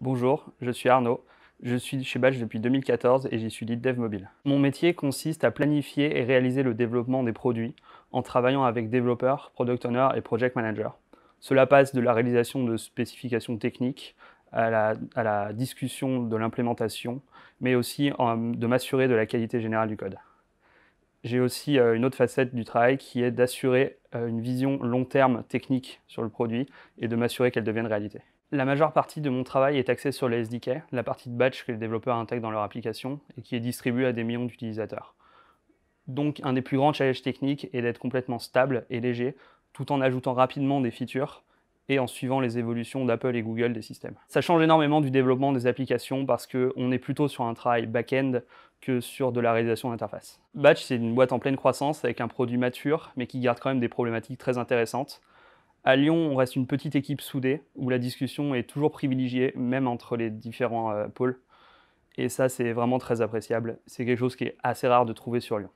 Bonjour, je suis Arnaud. Je suis chez Batch depuis 2014 et j'y suis lead dev mobile. Mon métier consiste à planifier et réaliser le développement des produits en travaillant avec développeurs, product owners et project managers. Cela passe de la réalisation de spécifications techniques à la, discussion de l'implémentation, mais aussi euh, de m'assurer de la qualité générale du code. J'ai aussi euh, une autre facette du travail qui est d'assurer euh, une vision long terme technique sur le produit et de m'assurer qu'elle devienne réalité. La majeure partie de mon travail est axée sur les SDK, la partie de batch que les développeurs intègrent dans leur application et qui est distribuée à des millions d'utilisateurs. Donc un des plus grands challenges techniques est d'être complètement stable et léger, tout en ajoutant rapidement des features et en suivant les évolutions d'Apple et Google des systèmes. Ça change énormément du développement des applications parce qu'on est plutôt sur un travail back-end que sur de la réalisation d'interface. Batch, c'est une boîte en pleine croissance avec un produit mature, mais qui garde quand même des problématiques très intéressantes. À Lyon, on reste une petite équipe soudée où la discussion est toujours privilégiée, même entre les différents euh, pôles. Et ça, c'est vraiment très appréciable. C'est quelque chose qui est assez rare de trouver sur Lyon.